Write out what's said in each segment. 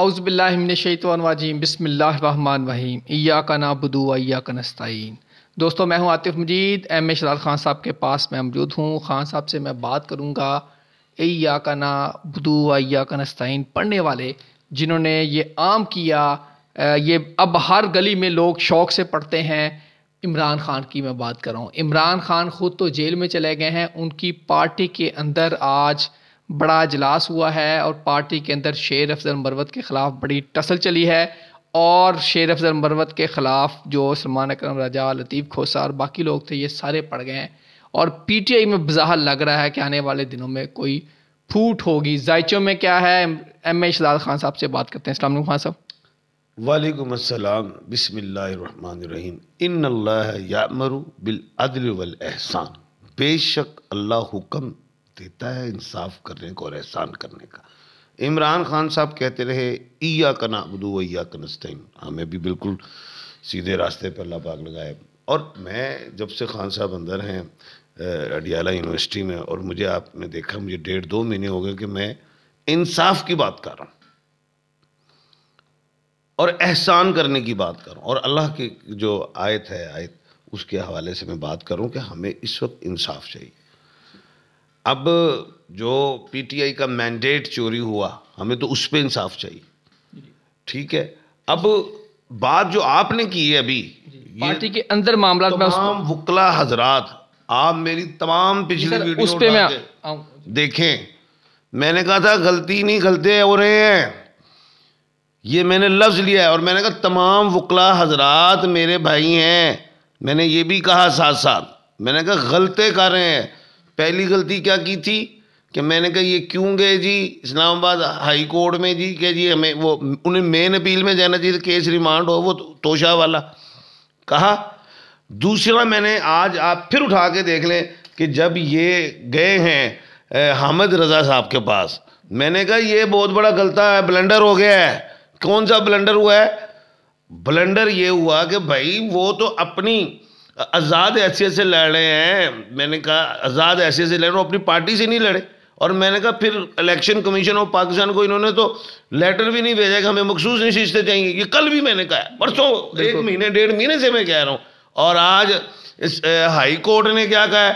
अउज़बिल्लिमिनशैतवाजीम बसमीम या का नाबुदू या का नस्तीन दोस्तों मैं हूं आतिफ़ मजीद एम ए शराज खान साहब के पास मैं मौजूद हूं खान साहब से मैं बात करूंगा या का नाबुदू या का पढ़ने वाले जिन्होंने ये आम किया ये अब हर गली में लोग शौक़ से पढ़ते हैं इमरान खान की मैं बात कर रहा हूँ इमरान खान ख़ुद तो जेल में चले गए हैं उनकी पार्टी के अंदर आज बड़ा अजलास हुआ है और पार्टी के अंदर शेर अफजल मरवत के ख़िलाफ़ बड़ी टसल चली है और शेर अफजल मरवत के ख़िलाफ़ जो सलमान अक्रम राजा लतीफ़ खोसा और बाकी लोग थे ये सारे पड़ गए हैं और पी टी आई में बजाह लग रहा है कि आने वाले दिनों में कोई फूट होगी जायचों में क्या है एम ए शाद खान साहब से बात करते हैं इस्लाम खान साहब वालेकुम अस्सलाम बिस्मिल्लाहिर्रहमानिर्रहीम इन अल्लाह यामरु बिल अदल वल एहसान बेशक अल्लाह हुक्म देता है इंसाफ करने को और एहसान करने का इमरान खान साहब कहते रहे ईया का नाबदू वैया का हमें हाँ, भी बिल्कुल सीधे रास्ते पर अल्लाह पाक लगाए और मैं जब से खान साहब अंदर हैं अडियाला यूनिवर्सिटी में और मुझे आपने देखा मुझे डेढ़ दो महीने हो गए कि मैं इंसाफ की बात कर रहा हूँ और एहसान करने की बात करूँ और अल्लाह की जो आयत है आयत उसके हवाले से मैं बात करूँ कि हमें इस वक्त इंसाफ चाहिए अब जो पीटीआई का मैंडेट चोरी हुआ हमें तो उस पर इंसाफ चाहिए ठीक है अब बात जो आपने की है अभी पार्टी के अंदर मामला तमाम वकला हजरात आप मेरी तमाम पिछली वीडियो उस पे मैं देखें मैंने कहा था गलती नहीं गलते हो रहे हैं ये मैंने लफ्ज़ लिया है और मैंने कहा तमाम वकला हजरात मेरे भाई हैं मैंने ये भी कहा साथ साथ मैंने कहा गलते कर रहे हैं पहली गलती क्या की थी कि मैंने कहा ये क्यों गए जी इस्लामाबाद हाई कोर्ट में जी क्या जी हमें वो उन्हें मेन अपील में जाना चाहिए केस रिमांड हो वो तोशा वाला कहा दूसरा मैंने आज आप फिर उठा के देख लें कि जब ये गए हैं हामिद रज़ा साहब के पास मैंने कहा ये बहुत बड़ा गलता है ब्लेंडर हो गया है कौन सा ब्लेंडर हुआ है ब्लेंडर ये हुआ कि भाई वो तो अपनी आज़ाद ऐसे ऐसे लड़े हैं मैंने कहा आज़ाद ऐसे ऐसे लड़े रहे अपनी पार्टी से नहीं लड़े और मैंने कहा फिर इलेक्शन कमीशन ऑफ पाकिस्तान को इन्होंने तो लेटर भी नहीं भेजा कि हमें मखसूस नशीस्तें चाहिए ये कल भी मैंने कहा परसों एक महीने डेढ़ महीने से मैं कह रहा हूँ और आज इस हाई कोर्ट ने क्या कहा है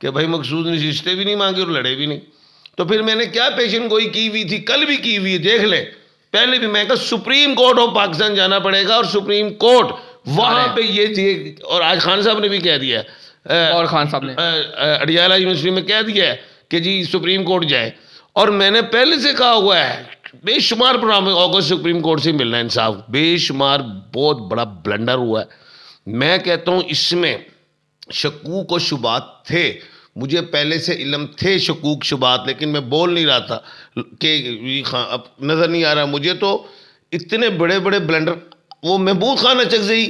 कि भाई मखसूस नशीस्तें भी नहीं मांगी और लड़े भी नहीं तो फिर मैंने क्या पेशन गोई की हुई थी कल भी की हुई देख ले पहले भी मैं कहा सुप्रीम कोर्ट ऑफ पाकिस्तान जाना पड़ेगा और सुप्रीम कोर्ट वहां पे ये चीज और आज खान साहब ने भी कह दिया और खान साहब ने अडियाला यूनिवर्सिटी में कह दिया है कि जी सुप्रीम कोर्ट जाए और मैंने पहले से कहा हुआ है बेशुमार प्रोग्राम ऑगस्ट सुप्रीम कोर्ट से मिलना इंसाफ बेशुमार बहुत बड़ा ब्लंडर हुआ है मैं कहता हूँ इसमें शकूक और शुबात थे मुझे पहले से इलम थे शकूक शुबात लेकिन मैं बोल नहीं रहा था कि हाँ, अब नज़र नहीं आ रहा मुझे तो इतने बड़े बड़े ब्लेंडर वो महबूब खान अचक से ही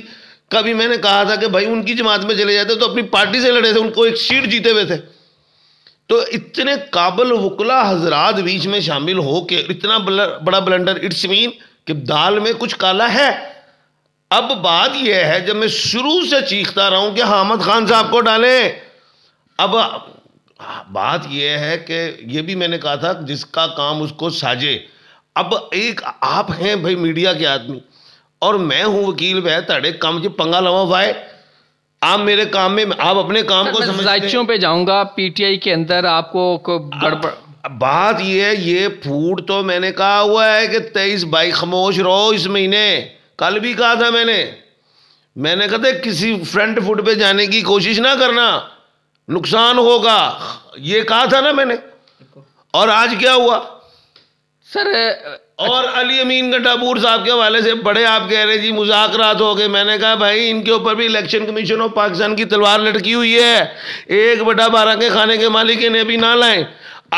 कभी मैंने कहा था कि भाई उनकी जमात में चले जाते तो अपनी पार्टी से लड़े थे उनको एक सीट जीते हुए थे तो इतने काबल वकला हजरात बीच में शामिल हो के इतना बड़ा ब्लेंडर इट्स मीन कि दाल में कुछ काला है अब बात यह है जब मैं शुरू से चीखता रहा हूं कि हामद खान साहब को डालें अब बात यह है कि यह भी मैंने कहा था जिसका काम उसको साजे अब एक आप हैं भाई मीडिया के आदमी और मैं हूं वकील वह ताड़े काम च पंगा लवा वाए आप मेरे काम में आप अपने काम को समझाइयों पे जाऊंगा पीटीआई के अंदर आपको गड़बड़ बात ये है ये फूट तो मैंने कहा हुआ है कि तेईस बाई खामोश रहो इस महीने कल भी कहा था मैंने मैंने कहा था किसी फ्रंट फुट पे जाने की कोशिश ना करना नुकसान होगा ये कहा था ना मैंने और आज क्या हुआ सर और अच्छा। अली अमीन गंडापुर साहब के हवाले से बड़े आप कह रहे जी मुजाकरात हो गए मैंने कहा भाई इनके ऊपर भी इलेक्शन कमीशन ऑफ पाकिस्तान की तलवार लटकी हुई है एक बटा बारह के खाने के मालिक इन्हें भी ना लाएं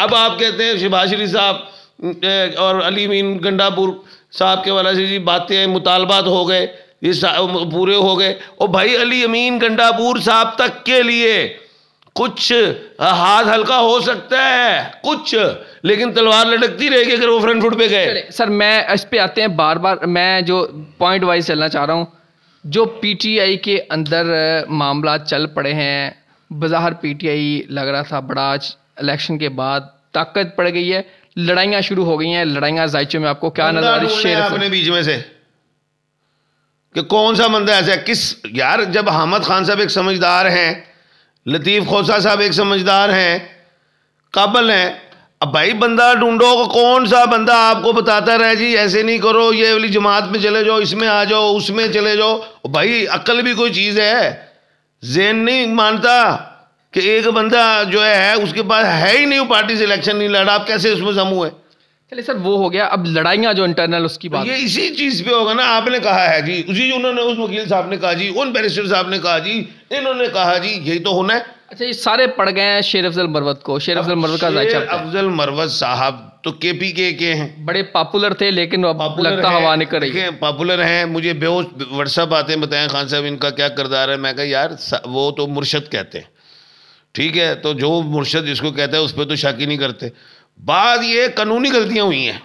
अब आप कहते हैं शिभाष शरीफ साहब और अली अमीन गंडापुर साहब के हवाले से जी बातें मुतालबात हो गए पूरे हो गए और भाई अली अमीन गंडापुर साहब तक के लिए कुछ हाँ, हाथ हल्का हो सकता है कुछ लेकिन तलवार लटकती रहेगी अगर वो फ्रंट फुट पे गए सर मैं इस पे आते हैं बार बार मैं जो पॉइंट वाइज चलना चाह रहा हूँ जो पीटीआई के अंदर मामला चल पड़े हैं बाजार पीटीआई लग रहा था बड़ा आज इलेक्शन के बाद ताकत पड़ गई है लड़ाइयाँ शुरू हो गई हैं लड़ाइयाँ जायचों में आपको क्या नजर शेर अपने बीच में से कि कौन सा बंदा ऐसा है किस यार जब हमद खान साहब एक समझदार हैं लतीफ़ खोसा साहब एक समझदार हैं काबल हैं अब भाई बंदा ढूंढो कौन सा बंदा आपको बताता रहे जी ऐसे नहीं करो ये वाली जमात में चले जाओ इसमें आ जाओ उसमें चले जाओ भाई अक्ल भी कोई चीज़ है जेन नहीं मानता कि एक बंदा जो है उसके पास है ही नहीं वो पार्टी से इलेक्शन नहीं लड़ा आप कैसे उसमें समूह है चलिए सर वो हो गया अब लड़ाइयाँ जो इंटरनल उसकी बात ये इसी चीज़ पे होगा ना आपने कहा है जी उसी उन्होंने उस वकील साहब ने कहा जी उन बैरिस्टर साहब ने कहा जी इन्होंने कहा जी यही तो होना है अच्छा ये सारे पढ़ गए हैं शेर अफजल मरवत को शेर अफजल मरवत का शेर अफजल मरवत साहब तो के पी के के हैं बड़े पॉपुलर थे लेकिन अब लगता हवा नहीं कर रही है पॉपुलर हैं मुझे बेहोश व्हाट्सअप आते हैं बताएं खान साहब इनका क्या करदार है मैं कहा यार वो तो मुर्शद कहते हैं ठीक है तो जो मुर्शद जिसको कहता है उस पर तो शाकी नहीं करते बाद ये कानूनी गलतियाँ हुई हैं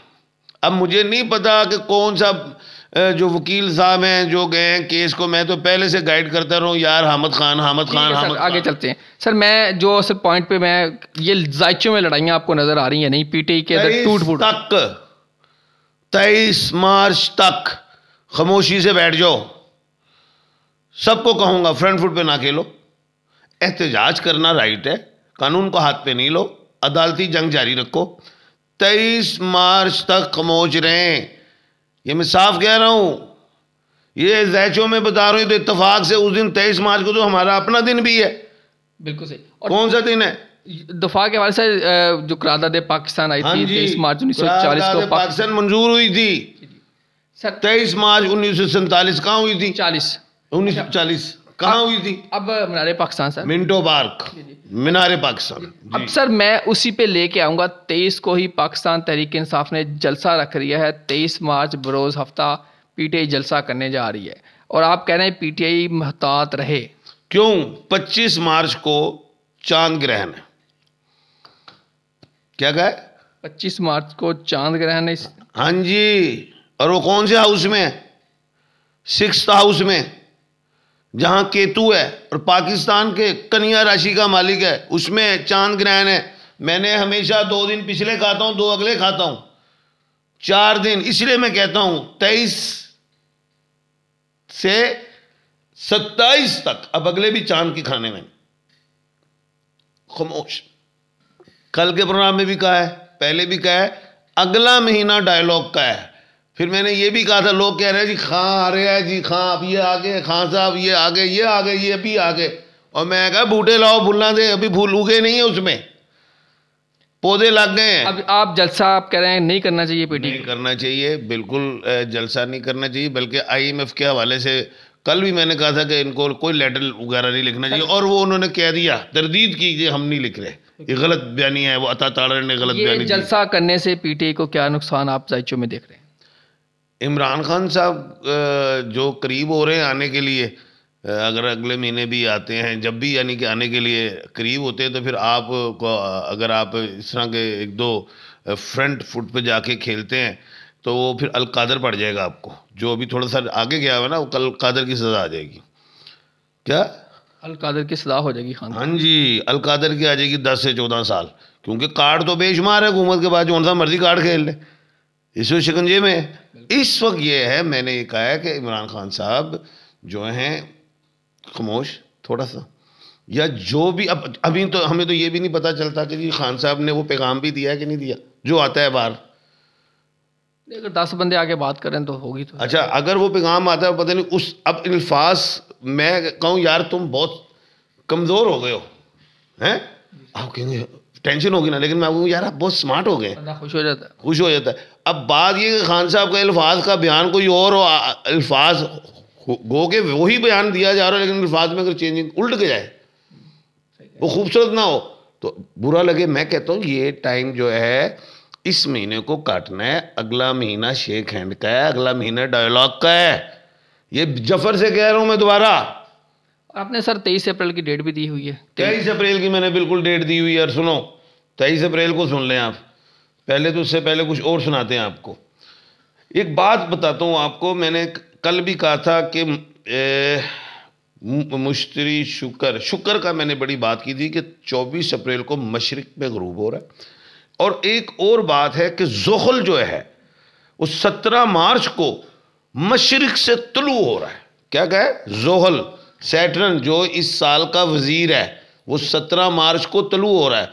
अब मुझे नहीं पता कि कौन सा जो वकील साहब हैं जो गए हैं केस को मैं तो पहले से गाइड करता रहूँ यार हामद खान हामद खान हामद आगे खान। चलते हैं सर मैं जो सर पॉइंट पे मैं ये जायचों में लड़ाइयाँ आपको नजर आ रही हैं नहीं पीटी के टूट फूट तक तेईस मार्च तक खामोशी से बैठ जाओ सबको कहूँगा फ्रंट फुट पे ना खेलो एहतजाज करना राइट है कानून को हाथ पे नहीं लो अदालती जंग जारी रखो तेईस मार्च तक खमोज रहें ये मैं साफ कह रहा हूँ ये जैचों में बता रहा हूँ तो इतफाक से उस दिन तेईस मार्च को तो हमारा अपना दिन भी है बिल्कुल सही और कौन सा दिन है दफा के हवाले से जो करारदाद पाकिस्तान आई हाँ थी तेईस मार्च उन्नीस सौ चालीस को पाकिस्तान मंजूर हुई थी तेईस मार्च उन्नीस सौ सैंतालीस कहाँ हुई थी चालीस उन्नीस सौ अच्छा। चालीस कहाँ हुई थी अब Minar Pakistan sir Minto park Minar Pakistan अब सर मैं उसी पे लेके आऊंगा तेईस को ही पाकिस्तान तहरीक इंसाफ ने जलसा रख लिया है तेईस मार्च बरोज़ हफ्ता पीटीआई जलसा करने जा रही है और आप कह रहे हैं पीटीआई महतात रहे क्यों 25 मार्च को चांद ग्रहण है क्या कहे 25 मार्च को चांद ग्रहण है हाँ जी और वो कौन से हाउस में सिक्स हाउस में जहां केतु है और पाकिस्तान के कन्या राशि का मालिक है उसमें चांद ग्रहण है मैंने हमेशा दो दिन पिछले खाता हूं दो अगले खाता हूं चार दिन इसलिए मैं कहता हूं तेईस से सत्ताईस तक अब अगले भी चांद के खाने में खामोश कल के प्रोग्राम में भी कहा है पहले भी कहा है अगला महीना डायलॉग का है फिर मैंने ये भी कहा था लोग कह रहे हैं जी खां आ रहे हैं जी खां आप ये आ गए खां साहब ये आ गए ये आ गए ये भी आ गए और मैं कहा बूटे लाओ भूलना दे अभी भूल उगे नहीं है उसमें पौधे लग गए हैं अब आप जलसा आप कह रहे हैं नहीं करना चाहिए पीटी नहीं करना चाहिए बिल्कुल जलसा नहीं करना चाहिए बल्कि आईएमएफ के हवाले से कल भी मैंने कहा था कि इनको कोई लेटर वगैरह नहीं लिखना चाहिए और वो उन्होंने कह दिया तरदीद की कि हम नहीं लिख रहे ये गलत बयानी है वो अता ताड़ा ने गलत बयानी जलसा करने से पीटीए को क्या नुकसान आप जायचों में देख रहे हैं इमरान खान साहब जो करीब हो रहे हैं आने के लिए अगर अगले महीने भी आते हैं जब भी यानी कि आने के लिए करीब होते हैं तो फिर आप को अगर आप इस तरह के एक दो फ्रंट फुट पे जाके खेलते हैं तो वो फिर अलकादर पड़ जाएगा आपको जो अभी थोड़ा सा आगे गया हुआ ना वो कल कादर की सज़ा आ जाएगी क्या अलकादर की सजा हो जाएगी खान हाँ।, हाँ जी अलकादर की आ जाएगी दस से चौदह साल क्योंकि कार्ड तो बेशुमार है हुकूमत के बाद जो सा मर्जी कार्ड खेल ले इसमें शिकंजे में इस वक्त ये है मैंने ये कहा है कि इमरान खान साहब जो हैं खामोश थोड़ा सा या जो भी अब अभी तो हमें तो ये भी नहीं पता चलता कि जी खान साहब ने वो पैगाम भी दिया है कि नहीं दिया जो आता है बाहर अगर दस बंदे आगे बात करें तो होगी तो अच्छा अगर वो पैगाम आता है पता नहीं उस अब अल्फाज मैं कहूँ यार तुम बहुत कमज़ोर हो गए हो हैं आप कहेंगे टेंशन होगी ना लेकिन मैं आपको यार आप बहुत स्मार्ट हो गए खुश हो जाता है खुश हो जाता है अब बात ये कि खान साहब का अल्फाज का बयान कोई और अल्फाज गो के वही बयान दिया जा रहा है लेकिन अल्फाज में अगर चेंजिंग उल्ट के जाए वो खूबसूरत ना हो तो बुरा लगे मैं कहता हूँ ये टाइम जो है इस महीने को काटना है अगला महीना शेख हैंड का है अगला महीना डायलॉग का है ये जफर से कह रहा हूँ मैं दोबारा आपने सर तेईस अप्रैल की डेट भी दी हुई है तेईस अप्रैल की मैंने बिल्कुल डेट दी हुई है सुनो तेईस अप्रैल को सुन लें आप पहले तो उससे पहले कुछ और सुनाते हैं आपको एक बात बताता हूँ आपको मैंने कल भी कहा था कि मुश्तरी शुक्र शुक्र का मैंने बड़ी बात की थी कि 24 अप्रैल को मशरक में गरूब हो रहा है और एक और बात है कि जोहल जो है वो 17 मार्च को मशरक से तुलू हो रहा है क्या कहे जोहल सैटरन जो इस साल का वज़ीर है वो सत्रह मार्च को तलु हो रहा है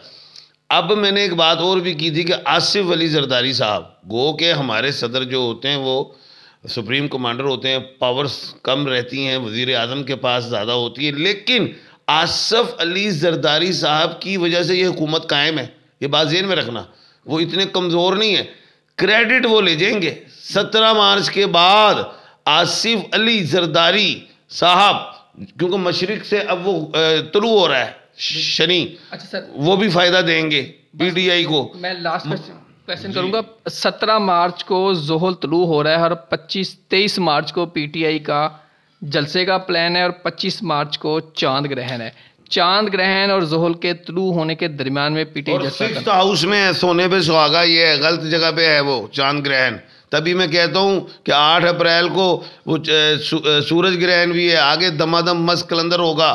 अब मैंने एक बात और भी की थी कि आसिफ अली जरदारी साहब गो के हमारे सदर जो होते हैं वो सुप्रीम कमांडर होते हैं पावर्स कम रहती हैं वज़ी अजम के पास ज़्यादा होती है लेकिन आसफ़ अली जरदारी साहब की वजह से ये हुकूमत कायम है ये बात जेन में रखना वो इतने कमज़ोर नहीं है क्रेडिट वो ले जाएंगे सत्रह मार्च के बाद आसिफ अली जरदारी साहब क्योंकि मशरक से अब वो तुलू हो रहा है शनि अच्छा सर वो भी फायदा देंगे पीटीआई को मैं लास्ट क्वेश्चन करूंगा सत्रह मार्च को जोहल तलू हो रहा है और पच्चीस तेईस मार्च को पीटीआई का जलसे का प्लान है और पच्चीस मार्च को चांद ग्रहण है चांद ग्रहण और जोहल के तलू होने के दरमियान में पीटीआई हाउस में सोने पे सुहागा ये गलत जगह पे है वो चांद ग्रहण तभी मैं कहता हूँ कि आठ अप्रैल को वो सूरज ग्रहण भी है आगे दमादम मस्त कलंदर होगा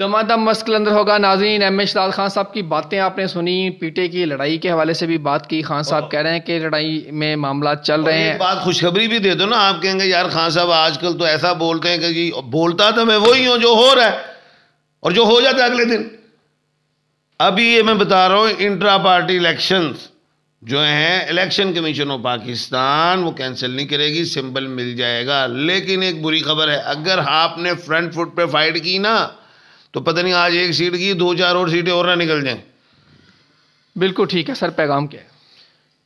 दमादम मस्त कलंदर होगा नाजीन एम एच लाल खान साहब की बातें आपने सुनी पीटे की लड़ाई के हवाले से भी बात की खान साहब कह रहे हैं कि लड़ाई में मामला चल रहे हैं बात खुशखबरी भी दे दो ना आप कहेंगे यार खान साहब आजकल तो ऐसा बोलते हैं कि बोलता तो मैं वही हूँ जो हो रहा है और जो हो जाता है अगले दिन अभी ये मैं बता रहा हूँ इंट्रा पार्टी इलेक्शंस जो है इलेक्शन कमीशन ऑफ पाकिस्तान वो कैंसिल नहीं करेगी सिंबल मिल जाएगा लेकिन एक बुरी खबर है अगर आपने फ्रंट फुट पे फाइट की ना तो पता नहीं आज एक सीट की दो चार और सीटें और ना निकल जाएं बिल्कुल ठीक है सर पैगाम क्या है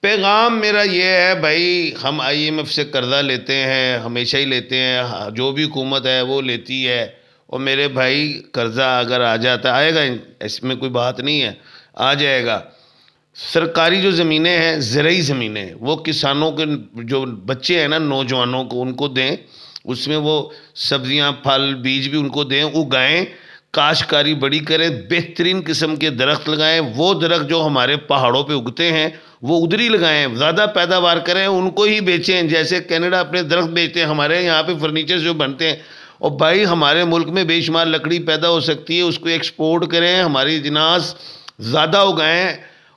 पैगाम मेरा ये है भाई हम आईएमएफ से कर्जा लेते हैं हमेशा ही लेते हैं जो भी हुकूमत है वो लेती है और मेरे भाई कर्ज़ा अगर आ जाता आएगा इसमें कोई बात नहीं है आ जाएगा सरकारी जो ज़मीनें हैं ज़रूरी ज़मीनें वो किसानों के जो बच्चे हैं ना नौजवानों को उनको दें उसमें वो सब्जियां फल बीज भी उनको दें उगाएं काशकारी बड़ी करें बेहतरीन किस्म के दरख्त लगाएं वो दरख्त जो हमारे पहाड़ों पे उगते हैं वो उधरी लगाएं ज़्यादा पैदावार करें उनको ही बेचें जैसे कनाडा अपने दरख्त बेचते हैं हमारे यहाँ पे फर्नीचर जो बनते हैं और भाई हमारे मुल्क में बेशुमार लकड़ी पैदा हो सकती है उसको एक्सपोर्ट करें हमारी जनास ज़्यादा उगाएँ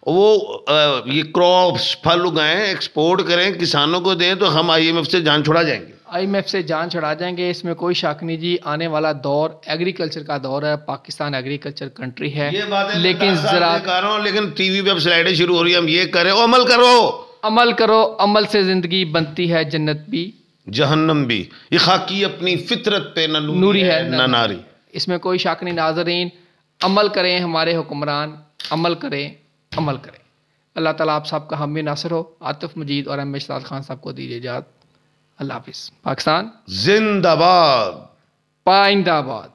वो ये क्रॉप्स फल उगाएं एक्सपोर्ट करें किसानों को दें तो हम आईएमएफ से जान छुड़ा जाएंगे आईएमएफ से जान छुड़ा जाएंगे इसमें कोई शक नहीं जी आने वाला दौर एग्रीकल्चर का दौर है पाकिस्तान एग्रीकल्चर कंट्री है ये बात है लेकिन जरा कर रहा हूँ लेकिन टीवी पे अब स्लाइडें शुरू हो रही है हम ये करें अमल करो अमल करो अमल से जिंदगी बनती है जन्नत भी जहन्नम भी ये खाकी अपनी फितरत पे नूरी है ना नारी इसमें कोई शक नहीं नाजरीन अमल करें हमारे हुक्मरान अमल करें अमल करें अल्लाह ताला आप सबका हम नासर हो आतिफ मजीद और एम इशरात खान साहब को दीजिए इजाज़त अल्लाह हाफिज़ पाकिस्तान जिंदाबाद पाइंदाबाद